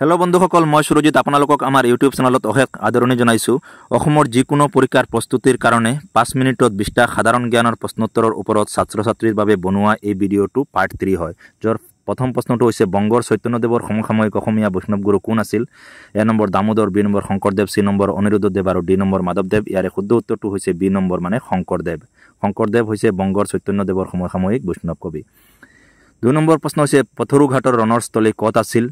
hello' বন্ধুসকল মই সুৰজিত আপোনালোকক আমাৰ ইউটিউব চেনেলত অশেষ আদৰণি জনাইছোঁ অসমৰ যিকোনো পৰীক্ষাৰ প্ৰস্তুতিৰ কাৰণে পাঁচ মিনিটত বিশটা সাধাৰণ জ্ঞানৰ প্ৰশ্নোত্তৰৰ ওপৰত ছাত্ৰ ছাত্ৰীৰ বাবে বনোৱা এই ভিডিঅ'টো পাৰ্ট থ্ৰী হয় য'ৰ প্ৰথম প্ৰশ্নটো হৈছে বংগৰ চৈতন্যদেৱৰ সমসাময়িক অসমীয়া বৈষ্ণৱগুৰু কোন আছিল A number Damodar B number Sankardev C number Aniruddhadev আৰু ডি নম্বৰ মাধৱদেৱ ইয়াৰে শুদ্ধ উত্তৰটো হৈছে বি নম্বৰ মানে শংকৰদেৱ শংকৰদেৱ হৈছে বংগৰ চৈতন্যদেৱৰ সমসাময়িক বৈষ্ণৱ কবি দুই নম্বৰ প্ৰশ্ন হৈছে পথৰুঘাটৰ ৰণৰস্থলী ক'ত আছিল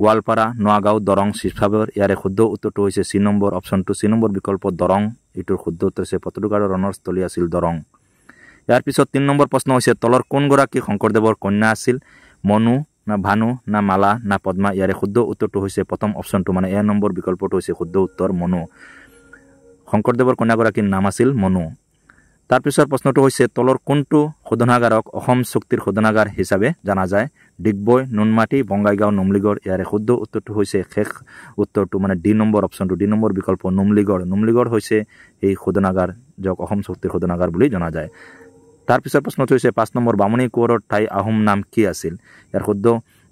গোৱালপাৰা নগাঁও দৰং শিৱসাগৰ ইয়াৰে শুদ্ধ উত্তৰটো হৈছে চি নম্বৰ অপশ্যনটো চি নম্বৰ বিকল্প দৰং এইটোৰ শুদ্ধ উত্তৰ হৈছে পতটুকাৰ ৰণৰস্থলী আছিল দৰং ইয়াৰ পিছত তিনি নম্বৰ প্ৰশ্ন হৈছে তলৰ কোনগৰাকী শংকৰদেৱৰ কন্যা আছিল মনু না ভানু না মালা না পদ্মা ইয়াৰে শুদ্ধ উত্তৰটো হৈছে প্ৰথম অপশ্যনটো মানে এ নম্বৰ বিকল্পটো হৈছে শুদ্ধ উত্তৰ মনু শংকৰদেৱৰ কন্যাগৰাকীৰ নাম আছিল মনু তাৰপিছৰ প্ৰশ্নটো হৈছে তলৰ কোনটো শোধনাগাৰক অসম চুক্তিৰ শোধনাগাৰ হিচাপে জনা যায় ডিগবৈ নুনমাটি বঙাইগাঁও নুমলিগড় ইয়াৰে শুদ্ধ উত্তৰটো হৈছে শেষ উত্তৰটো মানে ডি নম্বৰ অপশ্যনটো ডি নম্বৰ বিকল্প নুমলিগড় নুমলিগড় হৈছে এই শোধনাগাৰ যক অসম চুক্তিৰ শোধনাগাৰ বুলি জনা যায় তাৰপিছৰ প্ৰশ্নটো হৈছে পাঁচ নম্বৰ বামুণি কোঁৱৰৰ ঠাই আহোম নাম কি আছিল ইয়াৰ শুদ্ধ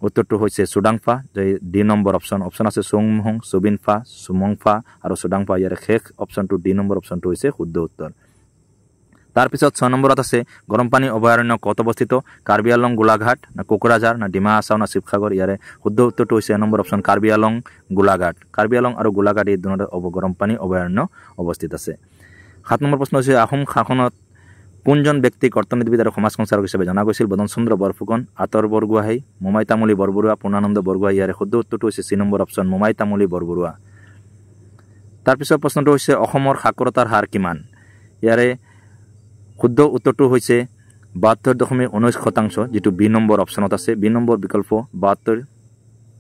উত্তৰটো হৈছে চুডাংফা যে ডি নম্বৰ অপশ্যন অপশ্যন আছে চুংমুহং চুবিনফা চুমংফা আৰু চুডাংফা ইয়াৰে শেষ অপশ্যনটো ডি নম্বৰ অপশ্যনটো হৈছে শুদ্ধ উত্তৰ তাৰপিছত ছয় নম্বৰত আছে গৰমপানী অভয়াৰণ্য ক'ত অৱস্থিত কাৰ্বি আলং গোলাঘাট না কোকৰাঝাৰ না ডিমা আছাও না শিৱসাগৰ ইয়াৰে শুদ্ধ উত্তৰটো হৈছে এক নম্বৰ অপশ্যন কাৰ্বি আলং গোলাঘাট কাৰ্বি আলং আৰু গোলাঘাট এই দুটা গৰম পানী অভয়াৰণ্য অৱস্থিত আছে সাত নম্বৰ প্ৰশ্ন হৈছে আহোম শাসনত কোনজন ব্যক্তিক অৰ্থনীতিবিদ আৰু সমাজ সংস্কাৰক হিচাপে জনা গৈছিল বদন চন্দ্ৰ বৰফুকন আঁতৰ বৰগোহাঁই মোমাই তামুলী বৰবৰুৱা পূৰ্ণানন্দ বৰগোহাঁই ইয়াৰে শুদ্ধ উত্তৰটো হৈছে C number option Tamuli Borbarua তাৰপিছত প্ৰশ্নটো হৈছে অসমৰ সাক্ষৰতাৰ হাৰ কিমান ইয়াৰে শুদ্ধ উত্তৰটো হৈছে বাহত্তৰ দশমিক ঊনৈছ শতাংশ যিটো বি নম্বৰ অপশ্যনত আছে বি নম্বৰ বিকল্প বাহত্তৰ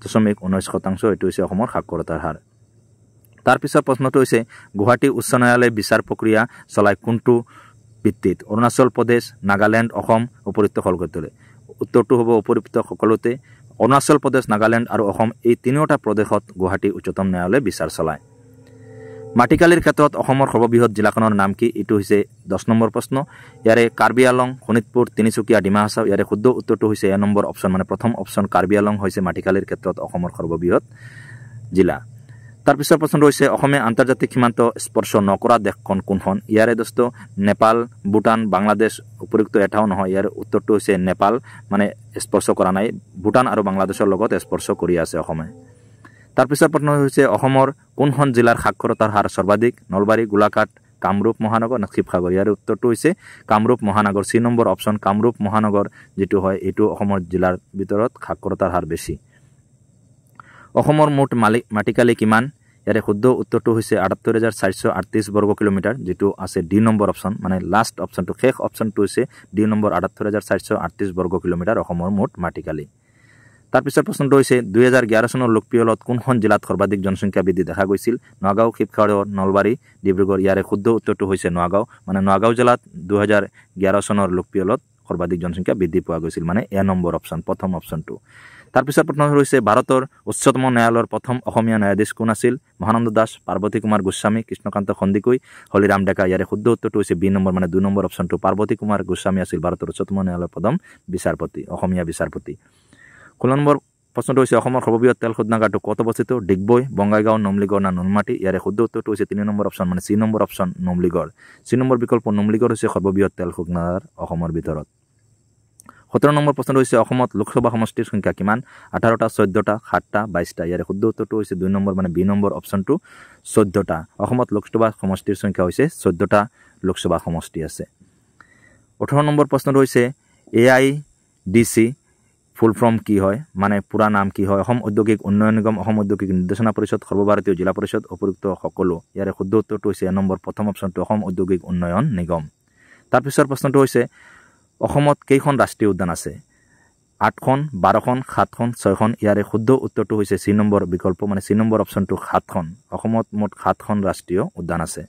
দশমিক ঊনৈছ শতাংশ এইটো হৈছে অসমৰ সাক্ষৰতাৰ হাৰ তাৰপিছৰ প্ৰশ্নটো হৈছে গুৱাহাটী উচ্চ ন্যায়ালয়ে বিচাৰ প্ৰক্ৰিয়া চলাই কোনটো ভিত্তিত অৰুণাচল প্ৰদেশ নাগালেণ্ড অসম উপৰিক্ত সলগতলৈ উত্তৰটো হ'ব উপৰিক্ত সকলোতে অৰুণাচল প্ৰদেশ নাগালেণ্ড আৰু অসম এই তিনিওটা প্ৰদেশত গুৱাহাটী উচ্চতম ন্যায়ালয়ে বিচাৰ চলায় মাটিকালিৰ ক্ষেত্ৰত অসমৰ সৰ্ববৃহৎ জিলাখনৰ নাম কি এইটো হৈছে দহ নম্বৰ প্ৰশ্ন ইয়াৰে কাৰ্বি আলং শোণিতপুৰ তিনিচুকীয়া ডিমা হাছাও ইয়াৰে শুদ্ধ উত্তৰটো হৈছে এ নম্বৰ অপশ্যন মানে প্ৰথম অপশ্যন কাৰ্বি আলং হৈছে মাটিকালিৰ ক্ষেত্ৰত অসমৰ সৰ্ববৃহৎ জিলা তাৰপিছৰ প্ৰশ্নটো হৈছে অসমে আন্তৰ্জাতিক সীমান্ত স্পৰ্শ নকৰা দেশখন কোনখন ইয়াৰে দোষ নেপাল ভূটান বাংলাদেশ উপযুক্ত এটাও নহয় ইয়াৰ উত্তৰটো হৈছে নেপাল মানে স্পৰ্শ কৰা নাই ভূটান আৰু বাংলাদেশৰ লগত স্পৰ্শ কৰি আছে অসমে তাৰপিছৰ প্ৰশ্ন হৈছে অসমৰ কোনখন জিলাৰ সাক্ষৰতাৰ হাৰ সৰ্বাধিক নলবাৰী গোলাঘাট কামৰূপ মহানগৰ নে শিৱসাগৰ ইয়াৰ উত্তৰটো হৈছে কামৰূপ মহানগৰ চি নম্বৰ অপশ্যন কামৰূপ মহানগৰ যিটো হয় এইটো অসমৰ জিলাৰ ভিতৰত সাক্ষৰতাৰ হাৰ বেছি অসমৰ মুঠ মালিক মাটিকালি কিমান ইয়াৰে শুদ্ধ উত্তৰটো হৈছে আঠাত্তৰ হাজাৰ চাৰিশ আঠত্ৰিছ বৰ্গ কিলোমিটাৰ যিটো আছে ডি নম্বৰ অপশ্যন মানে লাষ্ট অপশ্যনটো শেষ অপশ্যনটো হৈছে ডি নম্বৰ আঠাত্তৰ হাজাৰ চাৰিশ আঠত্ৰিছ বৰ্গ কিলোমিটাৰ অসমৰ মুঠ মাটিকালি তাৰপিছৰ প্ৰশ্নটো হৈছে দুহেজাৰ এঘাৰ চনৰ লোকপিয়লত কোনখন জিলাত সৰ্বাধিক জনসংখ্যা বৃদ্ধি দেখা গৈছিল নগাঁও শিৱসাগৰ নলবাৰী ডিব্ৰুগড় ইয়াৰে শুদ্ধ উত্তৰটো হৈছে নগাঁও মানে নগাঁও জিলাত দুহেজাৰ এঘাৰ চনৰ লোকপিয়লত সৰ্বাধিক জনসংখ্যা বৃদ্ধি পোৱা গৈছিল মানে এ নম্বৰ অপশ্যন প্ৰথম অপশ্যনটো তাৰপিছৰ প্ৰশ্ন হৈছে ভাৰতৰ উচ্চতম ন্যায়ালয়ৰ প্ৰথম অসমীয়া ন্যায়াধীশ কোন আছিল মহানন্দ দাস পাৰ্বতী কুমাৰ গোস্বামী কৃষ্ণকান্ত সন্দিকৈ হলিৰাম ডেকা ইয়াৰে শুদ্ধ উত্তৰটো হৈছে বি নম্বৰ মানে দুই নম্বৰ অপশ্যনটো পাৰ্বতী কুমাৰ গোস্বামী আছিল ভাৰতৰ উচ্চতম ন্যায়ালয়ৰ প্ৰথম বিচাৰপতি অসমীয়া বিচাৰপতি ষোল্ল নম্বৰ প্ৰশ্নটো হৈছে অসমৰ সৰ্ববৃহৎ তেল শোধনাগাৰটো ক'ত অৱস্থিত ডিগবৈ বঙাইগাঁও নমলিগড় না নুনমাটি ইয়াৰে শুদ্ধ উত্তৰটো হৈছে তিনি নম্বৰ অপশ্যন মানে C number option Numaligarh C number বিকল্প নমলিগড় হৈছে সৰ্ববৃহৎ তেল শোধনাগাৰ অসমৰ ভিতৰত সোতৰ নম্বৰ প্ৰশ্নটো হৈছে অসমত লোকসভা সমষ্টিৰ সংখ্যা কিমান আঠাৰটা চৈধ্যটা সাতটা বাইছটা ইয়াৰে শুদ্ধ উত্তৰটো হৈছে দুই নম্বৰ মানে বি নম্বৰ অপশ্যনটো চৈধ্যটা অসমত লোকসভা সমষ্টিৰ সংখ্যা হৈছে চৈধ্যটা লোকসভা সমষ্টি আছে ওঠৰ নম্বৰ প্ৰশ্নটো হৈছে A I D C full form কি হয় মানে পুৰা নাম কি হয় অসম ঔদ্যোগিক উন্নয়ন নিগম অসম ঔদ্যোগিক নিৰ্দেশনা পৰিষদ সৰ্বভাৰতীয় জিলা পৰিষদ উপযুক্ত সকলো ইয়াৰে শুদ্ধ উত্তৰটো হৈছে এ নম্বৰ প্ৰথম অপশ্যনটো অসম ঔদ্যোগিক উন্নয়ন নিগম তাৰপিছৰ প্ৰশ্নটো হৈছে অসমত কেইখন ৰাষ্ট্ৰীয় উদ্যান আছে আঠখন বাৰখন সাতখন ছয়খন ইয়াৰে শুদ্ধ উত্তৰটো হৈছে চি নম্বৰ বিকল্প মানে চি নম্বৰ অপশ্যনটো সাতখন অসমত মুঠ সাতখন ৰাষ্ট্ৰীয় উদ্যান আছে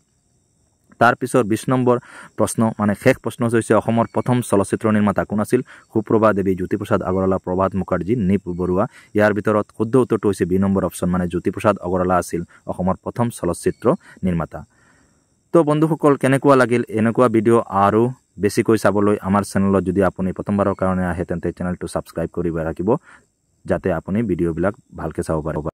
তাৰপিছৰ বিশ নম্বৰ প্ৰশ্ন মানে শেষ প্ৰশ্ন হৈছে অসমৰ প্ৰথম চলচ্চিত্ৰ নিৰ্মাতা কোন আছিল সুপ্ৰভা দেৱী জ্যোতিপ্ৰসাদ আগৰৱালা প্ৰভাত মুখাৰ্জী নিপ বৰুৱা ইয়াৰ ভিতৰত শুদ্ধ উত্তৰটো হৈছে বি নম্বৰ অপশ্যন মানে জ্যোতিপ্ৰসাদ আগৰৱালা আছিল অসমৰ প্ৰথম চলচ্চিত্ৰ নিৰ্মাতা তো বন্ধুসকল কেনেকুৱা লাগিল এনেকুৱা ভিডিঅ' আৰু বেছিকৈ চাবলৈ আমাৰ চেনেলত যদি আপুনি প্ৰথমবাৰৰ কাৰণে আহে তেন্তে চেনেলটো ছাবস্ক্ৰাইব কৰিব ৰাখিব যাতে আপুনি ভিডিঅ'বিলাক ভালকৈ চাব পাৰিব